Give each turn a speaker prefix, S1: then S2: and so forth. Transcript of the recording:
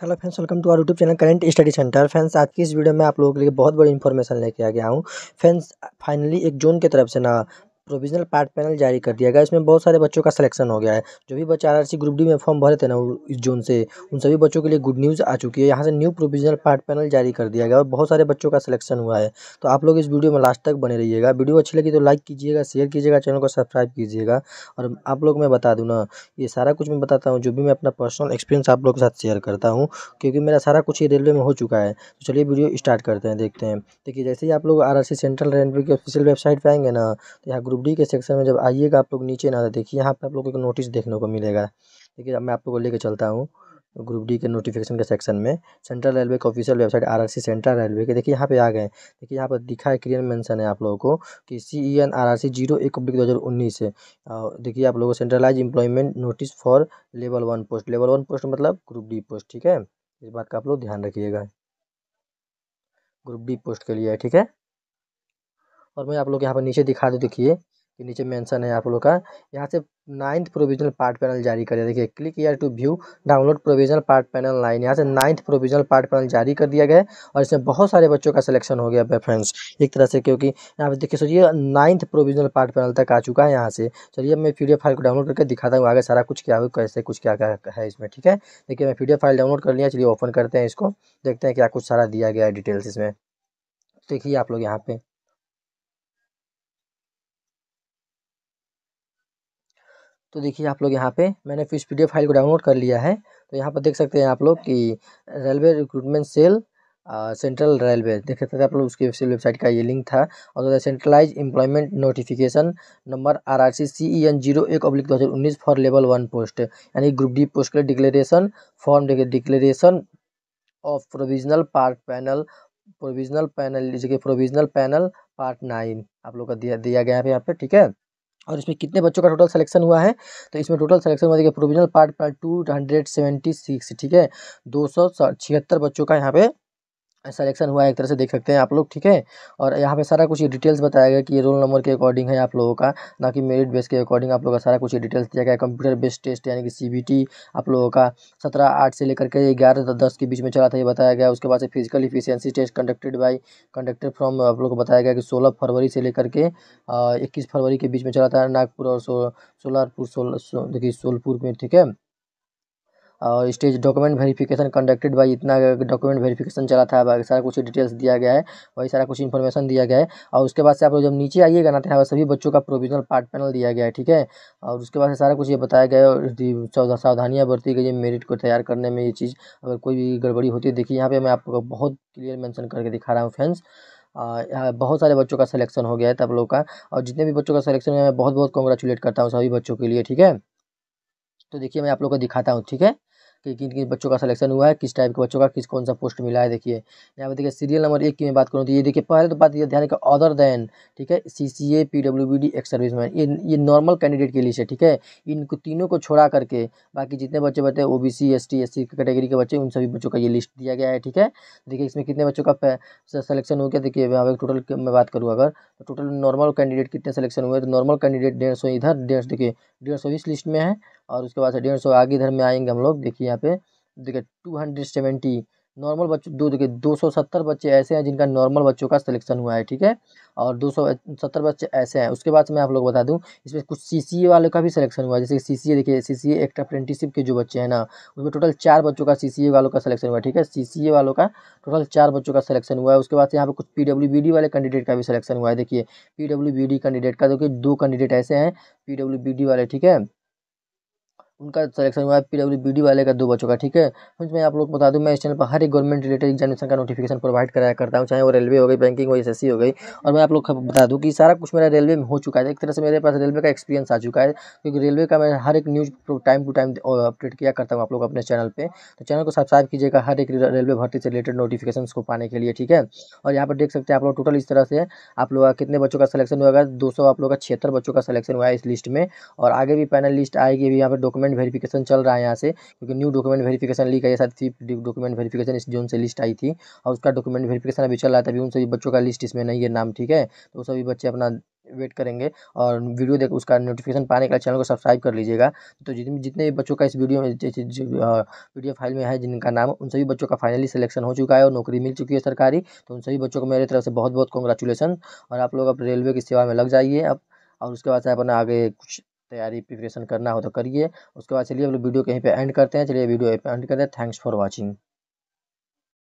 S1: hello friends welcome to our YouTube channel current study centre friends आज की इस video में आप लोगों के लिए बहुत बड़ी इन्फॉर्मेशन लेके आ गया हूँ फ्रेंड्स फाइनली एक जून की तरफ से ना प्रोविजनल पार्ट पैनल जारी कर दिया गया इसमें बहुत सारे बच्चों का सिलेक्शन हो गया है जो भी बच्चे आर ग्रुप डी में फॉर्म भरे थे ना इस जोन से उन सभी बच्चों के लिए गुड न्यूज़ आ चुकी है यहाँ से न्यू प्रोविजनल पार्ट पैनल जारी कर दिया गया और बहुत सारे बच्चों का सिलेक्शन हुआ है तो आप लोग इस वीडियो में लास्ट तक बने रहिएगा वीडियो अच्छी लगी तो लाइक कीजिएगा शेयर कीजिएगा चैनल को सब्सक्राइब कीजिएगा और आप लोग मैं बता दूँ ना ये सारा कुछ मैं बताता हूँ जो भी मैं अपना पर्सनल एक्सपीरियंस आप लोग के साथ शेयर करता हूँ क्योंकि मेरा सारा कुछ ये रेलवे में हो चुका है तो चलिए वीडियो स्टार्ट करते हैं देखते हैं देखिए जैसे ही आप लोग आर सेंट्रल रेलवे की ऑफिशियल वेबसाइट पर आएंगे ना तो यहाँ ग्रुप ग्रुप डी के सेक्शन में जब आइएगा आप लोग नीचे ना देखिए यहाँ पे आप लोग को एक नोटिस देखने को मिलेगा ठीक है मैं आप लोग को लेकर चलता हूँ ग्रुप डी के नोटिफिकेशन के सेक्शन में सेंट्रल रेलवे के official website RRC central railway के देखिए यहाँ पे आ गए देखिए यहाँ पर दिखा है क्लियर मेंशन है आप लोगों को कि C E N R R C zero एक दो हज़ार उन्नीस है देखिए आप लोगों को centralised employment notice for level one post level one post मतलब ग्रुप डी पोस्ट ठीक है इस बात का आप लोग ध्यान रखिएगा ग्रुप डी पोस्ट के लिए ठीक है और मैं आप लोग यहाँ पर नीचे दिखा दूँ देखिए कि नीचे मेंशन है आप लोग का यहाँ से नाइन्थ प्रोविजनल पार्ट पैनल जारी कर दिया देखिए click here to view download provisional part panel line यहाँ से नाइन्थ प्रोविजनल पार्ट पैनल जारी कर दिया गया है और इसमें बहुत सारे बच्चों का सिलेक्शन हो गया फ्रेंड्स एक तरह से क्योंकि यहाँ पर देखिए सोचिए नाइन्थ प्रोविजनल पार्ट पैनल तक आ चुका है यहाँ से चलिए मैं पी फाइल को डाउनलोड करके दिखाता हूँ आगे सारा कुछ क्या हो कैसे कुछ क्या क्या है इसमें ठीक है देखिए मैं पी फाइल डाउनलोड कर लिया चलिए ओपन करते हैं इसको देखते हैं क्या कुछ सारा दिया गया है डिटेल्स इसमें देखिए आप लोग यहाँ पर तो देखिए आप लोग यहाँ पे मैंने फिर पी डी फाइल को डाउनलोड कर लिया है तो यहाँ पर देख सकते हैं आप लोग कि railway recruitment cell central railway देख सकते हैं आप लोग उसकी वेबसाइट का ये लिंक था और centralised employment notification number R R C C E N zero एक अब्लिक दो हज़ार उन्नीस फॉर लेवल वन पोस्ट यानी ग्रुप डी पोस्ट के लिए declaration form declaration of provisional part panel provisional panel जैसे प्रोविजनल पैनल पार्ट नाइन आप लोग का दिया दिया गया है यहाँ पे ठीक है और इसमें कितने बच्चों का टोटल सिलेक्शन हुआ है तो इसमें टोटल सिलेक्शन हुआ देखिए provisional part part two hundred seventy six ठीक है दो सौ छिहत्तर बच्चों का यहाँ पे सलेक्शन हुआ है एक तरह से देख सकते हैं आप लोग ठीक है और यहाँ पे सारा कुछ डिटेल्स बताया गया कि ये रोल नंबर के अकॉर्डिंग है आप लोगों का ना कि मेरिट बेस के अकॉर्डिंग आप लोगों का सारा कुछ डिटेल्स दिया गया कंप्यूटर बेस्ड टेस्ट यानी कि सीबीटी आप लोगों का सत्रह आठ से लेकर के ग्यारह दस के बीच में चला था ये बताया गया उसके बाद से physical efficiency test conducted by conducted from आप लोग को बताया गया कि सोलह फरवरी से लेकर के इक्कीस फरवरी के बीच में चला था नागपुर और सोलहपुर सोलह देखिए सोलपुर में ठीक है और stage document verification conducted by इतना डॉक्यूमेंट वेरिफिकेशन चला था बाकी सारा कुछ डिटेल्स दिया गया है वही सारा कुछ इन्फॉर्मेशन दिया गया है और उसके बाद से आप लोग जब नीचे आइएगा ना तो यहाँ पर सभी बच्चों का प्रोविजनल पार्ट पैनल दिया गया है ठीक है और उसके बाद सारा कुछ ये बताया गया है सावधानियाँ बरती गई है मेरिट को तैयार करने में ये चीज़ अगर कोई भी गड़बड़ी होती है देखिए यहाँ पर मैं आपको बहुत क्लियर मैंसन करके दिखा रहा हूँ फ्रेंड्स बहुत सारे बच्चों का सिलेक्शन हो गया है तब लोग का और जितने भी बच्चों का सिलेक्शन है मैं बहुत बहुत कॉन्ग्रेचुलेट करता हूँ सभी बच्चों के लिए ठीक है तो देखिए मैं आप लोग को दिखाता हूँ ठीक है कि किन किन बच्चों का सिलेक्शन हुआ है किस टाइप के बच्चों का किस कौन सा पोस्ट मिला है देखिए यहाँ पे देखिए सीरियल नंबर एक की मैं बात करूँ तो ये देखिए पहले तो बात ये ध्यान रखिए अदर देन ठीक है C C A P W B D ex service man ये ये नॉर्मल कैंडिडेट के लिए ठीक है इनको तीनों को छोड़ा करके बाकी जितने बच्चे बच्चे O B C S T S C category के बच्चे उन सभी बच्चों का ये लिस्ट दिया गया है ठीक है देखिए इसमें कितने बच्चों का सिलेक्शन हो गया देखिए यहाँ पर टोटल मैं बात करूँ अगर तो टोटल नॉर्मल कैंडिडेट कितने सिलेक्शन हुए तो नॉर्मल कैंडिडेट डेढ़ सौ इधर डेढ़ देखिए डेढ़ सौ इस लिस्ट में है और उसके बाद से डेढ़ सौ आगे इधर में आएंगे हम लोग देखिए यहाँ पे देखिए टू हंड्रेड सेवेंटी नॉर्मल बच्चों दो देखिए दो सौ सत्तर बच्चे ऐसे हैं जिनका नॉर्मल बच्चों का सिलेक्शन हुआ है ठीक है और दो सौ सत्तर बच्चे ऐसे हैं उसके बाद मैं आप लोग बता दूं इसमें कुछ ए वाले का भी सिलेक्शन हुआ जैसे सी सी ए देखिए सी सी एक्स्ट्रा अप्रेंटिसिप के जो बच्चे हैं ना उसमें टोटल चार बच्चों का ए वालों का सिलेक्शन हुआ ठीक है ए वालों का टोटल चार बच्चों का सिलेक्शन हुआ है उसके बाद यहाँ पर कुछ पी वाले कैंडिडेट का भी सिलेक्शन हुआ है देखिए पी कैंडिडेट का देखिए दो कैंडिडेट ऐसे हैं पी वाले ठीक है उनका सिलेक्शन हुआ है पी डब्ल्यू डी वाले का दो बच्चों का ठीक है तो मैं आप लोग बता दूं मैं इस चैनल पर हर एक गवर्नमेंट रिलेटेड एग्जामिनेशन का नोटिफिकेशन प्रोवाइड कराया करता हूँ चाहे वो रेलवे हो गई बैंकिंग हो एस हो गई और मैं आप लोग बता दूँ कि सारा कुछ मेरा रेलवे में हो चुका है एक तरह से मेरे पास रेलवे का एक्सपीरियंस आ चुका है क्योंकि रेलवे का मैं हर एक news time to time update किया करता हूँ आप लोग अपने चैनल पर तो चैनल को सब्सक्राइब कीजिएगा हर एक रेलवे भर्ती से रिलेटेड नोटिफिकेशन को पाने के लिए ठीक है और यहाँ पर देख सकते हैं आप लोग टोटल इस तरह से आप लोग कितने बच्चों का सिलेक्शन हुआ दो सौ आप लोग का छिहत्तर बच्चों का सिलेक्शन हुआ है इस लिस्ट में और आगे भी पैनल लिस्ट आएगी अभी यहाँ पर डॉक्यूमेंट डॉक्यूमेंट वेरिफिकेशन चल रहा है यहाँ से क्योंकि न्यू डॉक्यूमेंट वेरिफिकेशन लीक है थी डॉक्यूमेंट वेरिफिकेशन इस जोन से लिस्ट आई थी और उसका डॉक्यूमेंट वेरिफिकेशन अभी चल रहा था अभी उन सभी बच्चों का लिस्ट इसमें नहीं है नाम ठीक है तो सभी बच्चे अपना वेट करेंगे और वीडियो देख उसका नोटिफिकेशन पाने के लिए चैनल को सब्सक्राइब कर लीजिएगा तो जितने जितने बच्चों का इस वीडियो में वीडियो फाइल में है जिनका नाम उन सभी बच्चों का फाइनली सिलेक्शन हो चुका है और नौकरी मिल चुकी है सरकारी तो उन सभी बच्चों को मेरे तरफ से बहुत बहुत कॉन्ग्रेचुलेसन और आप लोग अब रेलवे की सेवा में लग जाइए अब और उसके बाद से अपना आगे कुछ तैयारी प्रिपरेशन करना हो तो करिए उसके बाद चलिए हम लोग वीडियो कहीं पे एंड करते हैं चलिए वीडियो यहीं पे एंड करते हैं थैंक्स फॉर वॉचिंग